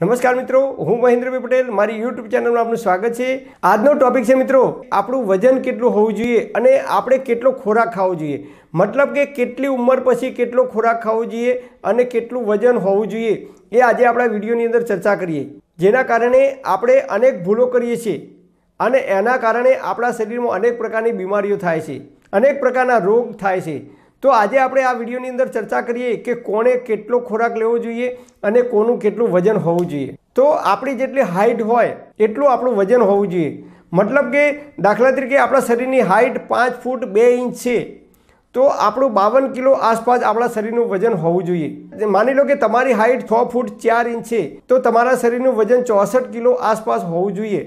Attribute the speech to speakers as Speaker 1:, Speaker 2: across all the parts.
Speaker 1: નમસ્કાર મિત્રો હું મહેન્દ્રભાઈ પટેલ મારી યુટ્યુબ ચેનલમાં આપનું સ્વાગત છે આજનો ટોપિક છે મિત્રો આપણું વજન કેટલું હોવું જોઈએ અને આપણે કેટલો ખોરાક ખાવો જોઈએ મતલબ કે કેટલી ઉંમર પછી કેટલો ખોરાક ખાવો જોઈએ અને કેટલું વજન હોવું જોઈએ એ આજે આપણા વિડીયોની અંદર ચર્ચા કરીએ જેના કારણે આપણે અનેક ભૂલો કરીએ છીએ અને એના કારણે આપણા શરીરમાં અનેક પ્રકારની બીમારીઓ થાય છે અનેક પ્રકારના રોગ થાય છે તો આજે આપણે આ વિડીયોની અંદર ચર્ચા કરીએ કે કોણે કેટલો ખોરાક લેવો જોઈએ અને કોનું કેટલું વજન હોવું જોઈએ તો આપણી જેટલી હાઇટ હોય એટલું આપણું વજન હોવું જોઈએ મતલબ કે દાખલા તરીકે આપણા શરીરની હાઇટ પાંચ ફૂટ બે ઇંચ છે તો આપણું બાવન કિલો આસપાસ આપણા શરીરનું વજન હોવું જોઈએ માની લો કે તમારી હાઇટ છ ફૂટ ચાર ઇંચ છે તો તમારા શરીરનું વજન ચોસઠ કિલો આસપાસ હોવું જોઈએ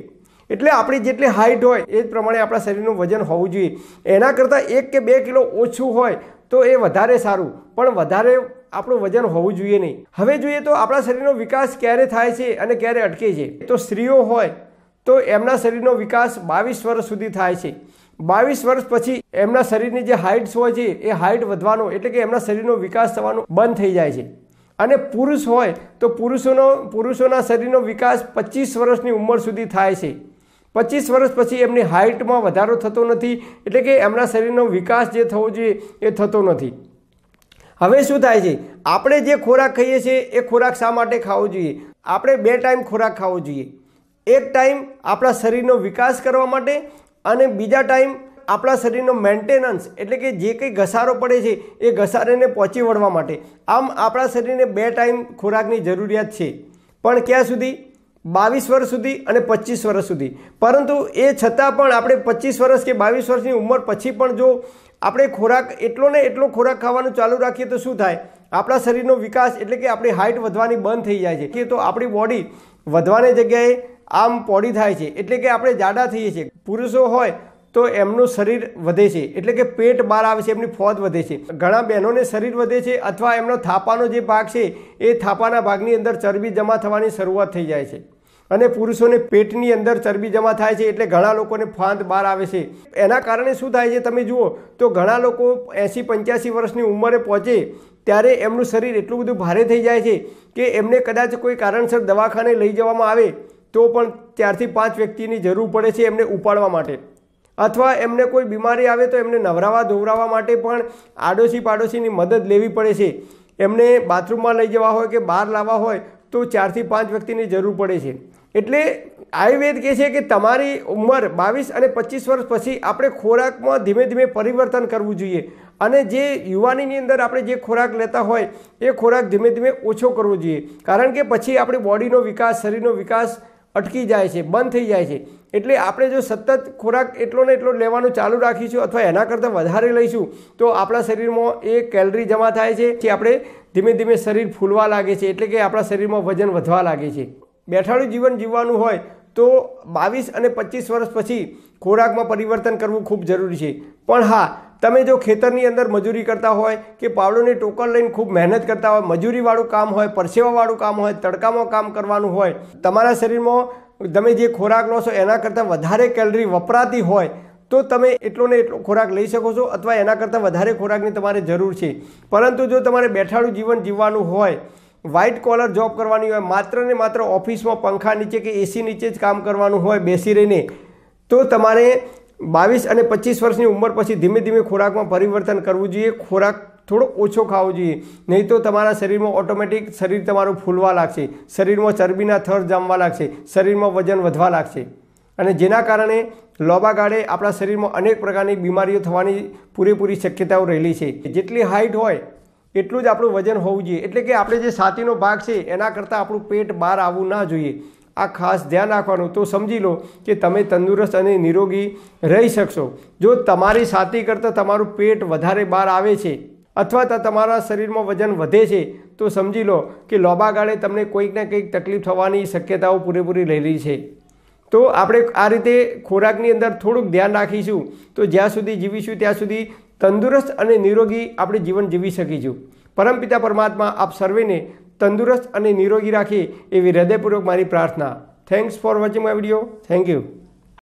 Speaker 1: એટલે આપણી જેટલી હાઇટ હોય એ જ પ્રમાણે આપણા શરીરનું વજન હોવું જોઈએ એના કરતાં એક કે બે કિલો ઓછું હોય તો એ વધારે સારું પણ વધારે આપણું વજન હોવું જોઈએ નહીં હવે જોઈએ તો આપણા શરીરનો વિકાસ ક્યારે થાય છે અને ક્યારે અટકે છે તો સ્ત્રીઓ હોય તો એમના શરીરનો વિકાસ બાવીસ વર્ષ સુધી થાય છે બાવીસ વર્ષ પછી એમના શરીરની જે હાઇટ્સ હોય છે એ હાઇટ વધવાનો એટલે કે એમના શરીરનો વિકાસ થવાનો બંધ થઈ જાય છે અને પુરુષ હોય તો પુરુષોનો પુરુષોના શરીરનો વિકાસ પચીસ વર્ષની ઉંમર સુધી થાય છે પચીસ વર્ષ પછી એમની હાઇટમાં વધારો થતો નથી એટલે કે એમના શરીરનો વિકાસ જે થવો જોઈએ એ થતો નથી હવે શું થાય છે આપણે જે ખોરાક ખાઈએ છીએ એ ખોરાક શા માટે ખાવો જોઈએ આપણે બે ટાઈમ ખોરાક ખાવો જોઈએ એક ટાઈમ આપણા શરીરનો વિકાસ કરવા માટે અને બીજા ટાઈમ આપણા શરીરનો મેન્ટેનન્સ એટલે કે જે કંઈ ઘસારો પડે છે એ ઘસારેને પહોંચી વળવા માટે આમ આપણા શરીરને બે ટાઈમ ખોરાકની જરૂરિયાત છે પણ ક્યાં સુધી બાવીસ વર્ષ સુધી અને પચીસ વર્ષ સુધી પરંતુ એ છતાં પણ આપણે પચીસ વર્ષ કે બાવીસ વર્ષની ઉંમર પછી પણ જો આપણે ખોરાક એટલો ને એટલો ખોરાક ખાવાનું ચાલુ રાખીએ તો શું થાય આપણા શરીરનો વિકાસ એટલે કે આપણી હાઇટ વધવાની બંધ થઈ જાય છે કે તો આપણી બોડી વધવાની જગ્યાએ આમ પોડી થાય છે એટલે કે આપણે જાડા થઈએ છીએ પુરુષો હોય તો એમનું શરીર વધે છે એટલે કે પેટ બહાર આવે છે એમની ફોજ વધે છે ઘણા બહેનોને શરીર વધે છે અથવા એમનો થાપાનો જે ભાગ છે એ થાપાના ભાગની અંદર ચરબી જમા થવાની શરૂઆત થઈ જાય છે અને પુરુષોને પેટની અંદર ચરબી જમા થાય છે એટલે ઘણા લોકોને ફાંદ બહાર આવે છે એના કારણે શું થાય છે તમે જુઓ તો ઘણા લોકો એંસી પંચ્યાસી વર્ષની ઉંમરે પહોંચે ત્યારે એમનું શરીર એટલું બધું ભારે થઈ જાય છે કે એમને કદાચ કોઈ કારણસર દવાખાને લઈ જવામાં આવે તો પણ ચારથી પાંચ વ્યક્તિની જરૂર પડે છે એમને ઉપાડવા માટે અથવા એમને કોઈ બીમારી આવે તો એમને નવરાવા ધોવરાવા માટે પણ આડોશી પાડોશીની મદદ લેવી પડે છે એમને બાથરૂમમાં લઈ જવા હોય કે બહાર લાવવા હોય તો ચારથી પાંચ વ્યક્તિની જરૂર પડે છે એટલે આયુર્વેદ કહે છે કે તમારી ઉંમર બાવીસ અને પચીસ વર્ષ પછી આપણે ખોરાકમાં ધીમે ધીમે પરિવર્તન કરવું જોઈએ અને જે યુવાનીની અંદર આપણે જે ખોરાક લેતા હોય એ ખોરાક ધીમે ધીમે ઓછો કરવો જોઈએ કારણ કે પછી આપણી બોડીનો વિકાસ શરીરનો વિકાસ અટકી જાય છે બંધ થઈ જાય છે એટલે આપણે જો સતત ખોરાક એટલો ને એટલો લેવાનું ચાલુ રાખીશું અથવા એના કરતાં વધારે લઈશું તો આપણા શરીરમાં એ કેલરી જમા થાય છે જે આપણે ધીમે ધીમે શરીર ફૂલવા લાગે છે એટલે કે આપણા શરીરમાં વજન વધવા લાગે છે બેઠાડું જીવન જીવવાનું હોય તો બાવીસ અને પચીસ વર્ષ પછી ખોરાકમાં પરિવર્તન કરવું ખૂબ જરૂરી છે પણ હા તમે જો ખેતરની અંદર મજૂરી કરતા હોય કે પાવડોની ટોકર લઈને ખૂબ મહેનત કરતા હોય મજૂરીવાળું કામ હોય પરસેવાવાળું કામ હોય તડકામાં કામ કરવાનું હોય તમારા શરીરમાં તમે જે ખોરાક લો છો એના કરતાં વધારે કેલરી વપરાતી હોય તો તમે એટલો ને એટલો ખોરાક લઈ શકો છો અથવા એના કરતાં વધારે ખોરાકની તમારે જરૂર છે પરંતુ જો તમારે બેઠાડું જીવન જીવવાનું હોય વ્હાઇટ કોલર જોબ કરવાની હોય માત્ર ને માત્ર ઓફિસમાં પંખા નીચે કે એસી નીચે જ કામ કરવાનું હોય બેસી રહીને તો તમારે બાવીસ અને પચીસ વર્ષની ઉંમર પછી ધીમે ધીમે ખોરાકમાં પરિવર્તન કરવું જોઈએ ખોરાક થોડો ઓછો ખાવો જોઈએ નહીં તો તમારા શરીરમાં ઓટોમેટિક શરીર તમારું ફૂલવા લાગશે શરીરમાં ચરબીના થર જામવા લાગશે શરીરમાં વજન વધવા લાગશે અને જેના કારણે લોબા ગાળે આપણા શરીરમાં અનેક પ્રકારની બીમારીઓ થવાની પૂરેપૂરી શક્યતાઓ રહેલી છે જેટલી હાઇટ હોય એટલું જ આપણું વજન હોવું જોઈએ એટલે કે આપણે જે સાતીનો ભાગ છે એના કરતાં આપણું પેટ બહાર આવવું ના જોઈએ આ ખાસ ધ્યાન રાખવાનું તો સમજી લો કે તમે તંદુરસ્ત અને નિરોગી રહી શકશો જો તમારી સાથી કરતાં તમારું પેટ વધારે બહાર આવે છે અથવા તો તમારા શરીરમાં વજન વધે છે તો સમજી લો કે લોબા ગાળે તમને કોઈક ને કંઈક તકલીફ થવાની શક્યતાઓ પૂરેપૂરી રહેલી છે તો આપણે આ રીતે ખોરાકની અંદર થોડુંક ધ્યાન રાખીશું તો જ્યાં સુધી જીવીશું ત્યાં સુધી તંદુરસ્ત અને નિરોગી આપણે જીવન જીવી શકીશું પરમપિતા પરમાત્મા આપ સર્વેને તંદુરસ્ત અને નિરોગી રાખે એવી હૃદયપૂર્વક મારી પ્રાર્થના thanks for watching my video thank you